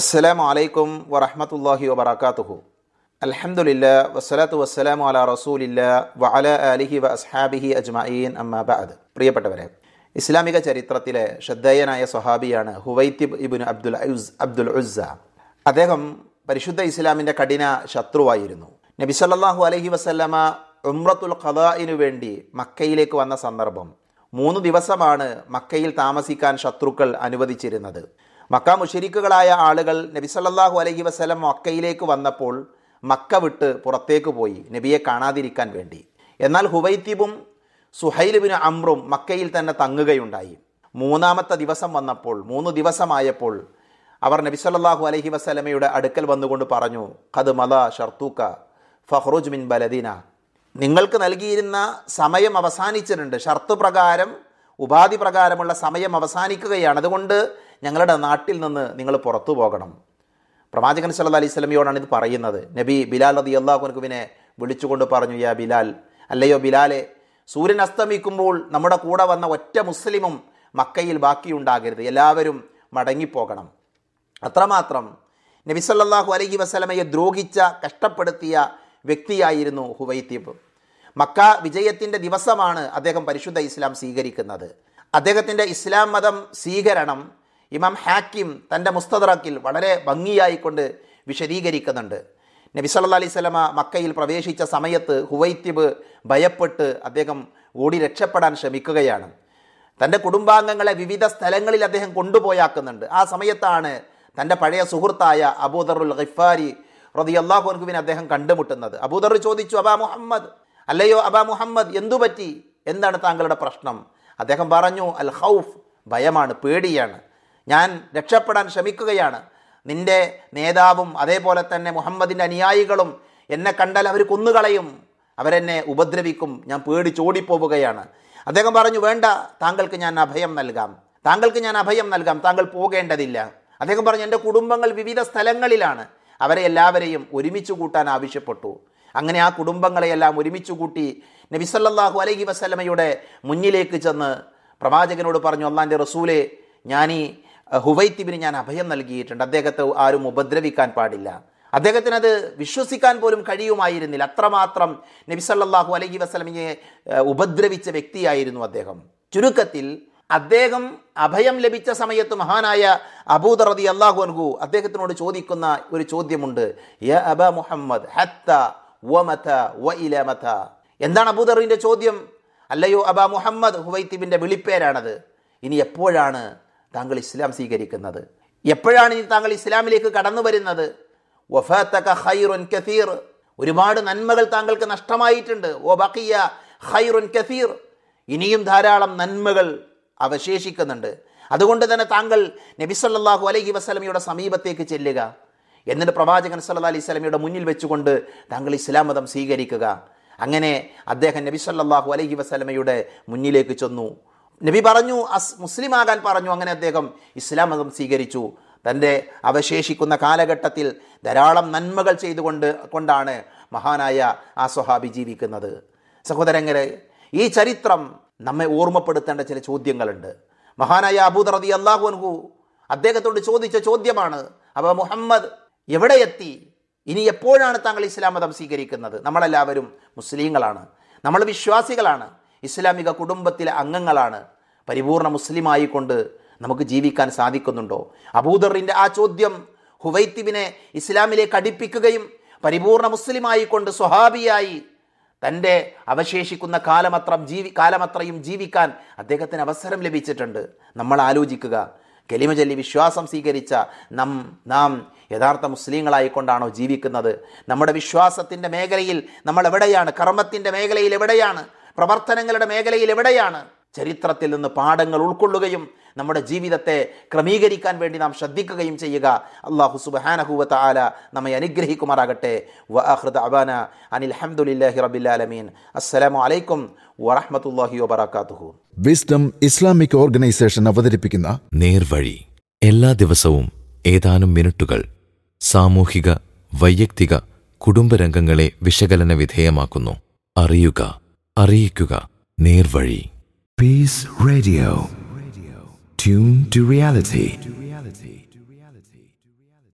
അസ്സലാമു അലൈക്കും വറഹമത്തല്ലാഹി വബർക്കാത്തുഹു അലഹമുല്ല വസ്സലാത്തു വസ്സലാമു അല റസൂലില്ല വഅല അലിഹി വ അസ്ഹാബിഹി അജ്മഈൻ അമ്മ പ്രിയപ്പെട്ടവരെ ഇസ്ലാമിക ചരിത്രത്തിലെ ശ്രദ്ധേയനായ സ്വഹാബിയാണ് ഹുവൈത്തിബ് ഇബിൻ അബ്ദുൽ അബ്ദുൽ ഉസ്സ അദ്ദേഹം പരിശുദ്ധ ഇസ്ലാമിൻ്റെ കഠിന ശത്രുവായിരുന്നു നബി സല്ലാഹു അലഹി വസ്ലമ ഉമ്രത്തുൽ ഖദാഇനു വേണ്ടി മക്കയിലേക്ക് വന്ന സന്ദർഭം മൂന്ന് ദിവസമാണ് മക്കയിൽ താമസിക്കാൻ ശത്രുക്കൾ അനുവദിച്ചിരുന്നത് മക്ക മുഷരിക്കുകളായ ആളുകൾ നബി സല്ലാഹു അലഹി വസ്ലം മക്കയിലേക്ക് വന്നപ്പോൾ മക്ക വിട്ട് പുറത്തേക്ക് പോയി നബിയെ കാണാതിരിക്കാൻ വേണ്ടി എന്നാൽ ഹുവൈത്തിബും സുഹൈലുബിന് അമ്രും മക്കയിൽ തന്നെ തങ്ങുകയുണ്ടായി മൂന്നാമത്തെ ദിവസം വന്നപ്പോൾ മൂന്ന് ദിവസമായപ്പോൾ അവർ നബി സല്ലാഹു അലഹി വസ്ലമയുടെ അടുക്കൽ വന്നുകൊണ്ട് പറഞ്ഞു ഖദ് മല ഷർത്തൂക്ക ഫഹ്റുജ് മിൻ ബലദീന നിങ്ങൾക്ക് നൽകിയിരുന്ന സമയം അവസാനിച്ചിട്ടുണ്ട് ഷർത്ത് പ്രകാരം ഉപാധി പ്രകാരമുള്ള സമയം അവസാനിക്കുകയാണ് അതുകൊണ്ട് ഞങ്ങളുടെ നാട്ടിൽ നിന്ന് നിങ്ങൾ പുറത്തു പോകണം പ്രവാചകൻ സല്ല അലൈഹി സ്വലമിയോടാണ് ഇത് പറയുന്നത് നബി ബിലാൽ റതി അള്ളാഹുനുവിനെ വിളിച്ചുകൊണ്ട് പറഞ്ഞു യാ ബിലാൽ അല്ലയോ ബിലാലെ സൂര്യൻ അസ്തമിക്കുമ്പോൾ നമ്മുടെ കൂടെ വന്ന ഒറ്റ മുസ്ലിമും മക്കയിൽ ബാക്കിയുണ്ടാകരുത് എല്ലാവരും മടങ്ങിപ്പോകണം അത്രമാത്രം നബി സല്ലാഹു അലൈഹി വസ്ലമയെ ദ്രോഹിച്ച കഷ്ടപ്പെടുത്തിയ വ്യക്തിയായിരുന്നു ഹുവൈത്തീബ് മക്ക വിജയത്തിൻ്റെ ദിവസമാണ് അദ്ദേഹം പരിശുദ്ധ ഇസ്ലാം സ്വീകരിക്കുന്നത് അദ്ദേഹത്തിൻ്റെ ഇസ്ലാം മതം സ്വീകരണം ഇമാം ഹാക്കിം തൻ്റെ മുസ്തദറക്കിൽ വളരെ ഭംഗിയായിക്കൊണ്ട് വിശദീകരിക്കുന്നുണ്ട് നബി സല്ല അലൈഹി സ്വലമ മക്കയിൽ പ്രവേശിച്ച സമയത്ത് ഹുവൈത്തിബ് ഭയപ്പെട്ട് അദ്ദേഹം ഓടി രക്ഷപ്പെടാൻ ശ്രമിക്കുകയാണ് തൻ്റെ കുടുംബാംഗങ്ങളെ വിവിധ സ്ഥലങ്ങളിൽ അദ്ദേഹം കൊണ്ടുപോയാക്കുന്നുണ്ട് ആ സമയത്താണ് തൻ്റെ പഴയ സുഹൃത്തായ അബൂദറുൽ ഖിഫാരി അള്ളാഹുൻഖുവിനെ അദ്ദേഹം കണ്ടുമുട്ടുന്നത് അബൂദർ ചോദിച്ചു അബാ മുഹമ്മദ് അല്ലയോ അബാ മുഹമ്മദ് എന്തു പറ്റി എന്താണ് താങ്കളുടെ പ്രശ്നം അദ്ദേഹം പറഞ്ഞു അൽ ഹൗഫ് ഭയമാണ് പേടിയാണ് ഞാൻ രക്ഷപ്പെടാൻ ശ്രമിക്കുകയാണ് നിന്റെ നേതാവും അതേപോലെ തന്നെ മുഹമ്മദിൻ്റെ അനുയായികളും എന്നെ കണ്ടാൽ അവർ കൊന്നുകളയും അവരെന്നെ ഉപദ്രവിക്കും ഞാൻ പേടിച്ചോടിപ്പോവുകയാണ് അദ്ദേഹം പറഞ്ഞു വേണ്ട താങ്കൾക്ക് ഞാൻ അഭയം നൽകാം താങ്കൾക്ക് ഞാൻ അഭയം നൽകാം താങ്കൾ പോകേണ്ടതില്ല അദ്ദേഹം പറഞ്ഞു എൻ്റെ കുടുംബങ്ങൾ വിവിധ സ്ഥലങ്ങളിലാണ് അവരെ എല്ലാവരെയും ഒരുമിച്ച് കൂട്ടാൻ ആവശ്യപ്പെട്ടു അങ്ങനെ ആ കുടുംബങ്ങളെയെല്ലാം ഒരുമിച്ച് കൂട്ടി നബിസല്ലാഹു അലൈഹി വസ്ലമയുടെ മുന്നിലേക്ക് ചെന്ന് പ്രവാചകനോട് പറഞ്ഞു അള്ളാൻ്റെ റസൂലെ ഞാൻ ഈ ഹുവൈത്തിബിന് ഞാൻ അഭയം നൽകിയിട്ടുണ്ട് അദ്ദേഹത്തെ ആരും ഉപദ്രവിക്കാൻ പാടില്ല അദ്ദേഹത്തിന് അത് വിശ്വസിക്കാൻ പോലും കഴിയുമായിരുന്നില്ല അത്രമാത്രം നബിസല്ലാഹു അലൈഹി വസ്ലമിയെ ഉപദ്രവിച്ച വ്യക്തിയായിരുന്നു അദ്ദേഹം ചുരുക്കത്തിൽ അദ്ദേഹം അഭയം ലഭിച്ച സമയത്ത് മഹാനായ അബൂദർ അള്ളാഹു അൻഹു അദ്ദേഹത്തിനോട് ചോദിക്കുന്ന ഒരു ചോദ്യമുണ്ട് യ അബ മുഹമ്മദ് ഹത്ത വമത വ എന്താണ് അബൂദറിന്റെ ചോദ്യം അല്ലയോ അബാ മുഹമ്മദ് ഹുവൈത്തിബിന്റെ വിളിപ്പേരാണത് ഇനി എപ്പോഴാണ് താങ്കൾ ഇസ്ലാം സ്വീകരിക്കുന്നത് എപ്പോഴാണ് ഇനി താങ്കൾ ഇസ്ലാമിലേക്ക് കടന്നു വരുന്നത് വഫാത്തക കസീർ ഒരുപാട് നന്മകൾ താങ്കൾക്ക് നഷ്ടമായിട്ടുണ്ട് ഓ ബക്കിയ ഹൈറുൻ കസീർ ഇനിയും ധാരാളം നന്മകൾ അവശേഷിക്കുന്നുണ്ട് അതുകൊണ്ട് തന്നെ താങ്കൾ നബിസല്ലാഹു അലൈഹി വസ്ലമിയുടെ സമീപത്തേക്ക് ചെല്ലുക എന്നിട്ട് പ്രവാചകൻ സല്ലാ അലൈഹി സ്വലമിയുടെ മുന്നിൽ വെച്ചുകൊണ്ട് താങ്കൾ ഇസ്ലാം മതം സ്വീകരിക്കുക അങ്ങനെ അദ്ദേഹം നബി സല്ലാഹു അലൈഹി വസ്ലമയുടെ മുന്നിലേക്ക് ചെന്നു നബി പറഞ്ഞു അസ് മുസ്ലിമാകാൻ പറഞ്ഞു അങ്ങനെ അദ്ദേഹം ഇസ്ലാം മതം സ്വീകരിച്ചു തൻ്റെ അവശേഷിക്കുന്ന കാലഘട്ടത്തിൽ ധാരാളം നന്മകൾ ചെയ്തുകൊണ്ട് കൊണ്ടാണ് മഹാനായ ആ സ്വഹാബി ജീവിക്കുന്നത് സഹോദരങ്ങളെ ഈ ചരിത്രം നമ്മെ ഓർമ്മപ്പെടുത്തേണ്ട ചില ചോദ്യങ്ങളുണ്ട് മഹാനായ അബൂദ് റതി അള്ളാഹു അൻഹു അദ്ദേഹത്തോട് ചോദിച്ച ചോദ്യമാണ് അപ്പോൾ മുഹമ്മദ് എവിടെ എത്തി ഇനി എപ്പോഴാണ് താങ്കൾ ഇസ്ലാം മതം സ്വീകരിക്കുന്നത് നമ്മളെല്ലാവരും മുസ്ലിങ്ങളാണ് നമ്മൾ വിശ്വാസികളാണ് ഇസ്ലാമിക കുടുംബത്തിലെ അംഗങ്ങളാണ് പരിപൂർണ മുസ്ലിമായിക്കൊണ്ട് നമുക്ക് ജീവിക്കാൻ സാധിക്കുന്നുണ്ടോ അബൂദറിൻ്റെ ആ ചോദ്യം ഹുവൈത്തിബിനെ ഇസ്ലാമിലേക്ക് അടുപ്പിക്കുകയും പരിപൂർണ മുസ്ലിമായിക്കൊണ്ട് സ്വഹാബിയായി തൻ്റെ അവശേഷിക്കുന്ന കാലമത്രം ജീവി കാലമത്രയും ജീവിക്കാൻ അദ്ദേഹത്തിന് അവസരം ലഭിച്ചിട്ടുണ്ട് നമ്മൾ ആലോചിക്കുക കെലിമ വിശ്വാസം സ്വീകരിച്ച നം നാം യഥാർത്ഥ മുസ്ലിങ്ങളായിക്കൊണ്ടാണോ ജീവിക്കുന്നത് നമ്മുടെ വിശ്വാസത്തിൻ്റെ മേഖലയിൽ നമ്മൾ എവിടെയാണ് കർമ്മത്തിൻ്റെ മേഖലയിൽ എവിടെയാണ് പ്രവർത്തനങ്ങളുടെ മേഖലയിൽ എവിടെയാണ് ചരിത്രത്തിൽ നിന്ന് പാഠങ്ങൾ ഉൾക്കൊള്ളുകയും നമ്മുടെ ജീവിതത്തെ ക്രമീകരിക്കാൻ വേണ്ടി നാം ശ്രദ്ധിക്കുകയും ചെയ്യുക അള്ളാഹു സുബഹാനഹുവത്ത ആല നമ്മെ അനുഗ്രഹിക്കുമാറാകട്ടെ വഹൃദ് അബാന അനിൽ അഹമ്മദുലില്ലാഹി റബിലാലമീൻ അസ്സലാമു അലൈക്കും വറഹമത്തല്ലാഹി വബർക്കാത്തുഹു വിസ്ഡം ഇസ്ലാമിക് ഓർഗനൈസേഷൻ അവതരിപ്പിക്കുന്ന നേർവഴി എല്ലാ ദിവസവും ഏതാനും മിനിറ്റുകൾ സാമൂഹിക വൈയക്തിക കുടുംബരംഗങ്ങളെ വിശകലന വിധേയമാക്കുന്നു അറിയുക അറിയിക്കുക നേർവഴി peace radio tune to reality